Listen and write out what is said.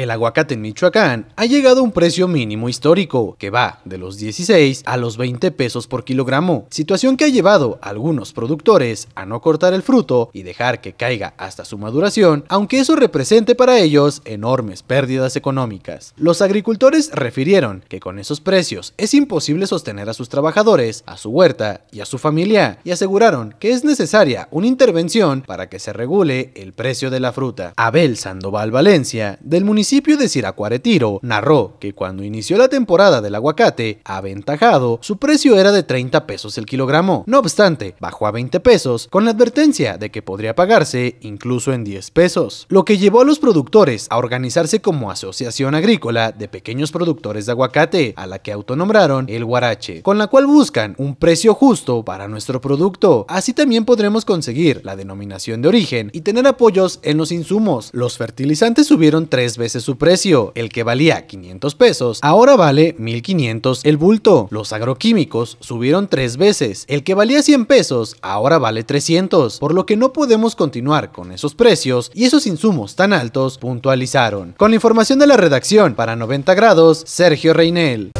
El aguacate en Michoacán ha llegado a un precio mínimo histórico, que va de los 16 a los 20 pesos por kilogramo, situación que ha llevado a algunos productores a no cortar el fruto y dejar que caiga hasta su maduración, aunque eso represente para ellos enormes pérdidas económicas. Los agricultores refirieron que con esos precios es imposible sostener a sus trabajadores, a su huerta y a su familia, y aseguraron que es necesaria una intervención para que se regule el precio de la fruta. Abel Sandoval Valencia, del municipio principio de Siracuaretiro, narró que cuando inició la temporada del aguacate aventajado, su precio era de 30 pesos el kilogramo. No obstante, bajó a 20 pesos con la advertencia de que podría pagarse incluso en 10 pesos, lo que llevó a los productores a organizarse como Asociación Agrícola de Pequeños Productores de Aguacate, a la que autonombraron el Guarache, con la cual buscan un precio justo para nuestro producto. Así también podremos conseguir la denominación de origen y tener apoyos en los insumos. Los fertilizantes subieron tres veces su precio. El que valía 500 pesos, ahora vale 1500 el bulto. Los agroquímicos subieron tres veces. El que valía 100 pesos, ahora vale 300, por lo que no podemos continuar con esos precios y esos insumos tan altos, puntualizaron. Con la información de la redacción para 90 grados, Sergio Reinel.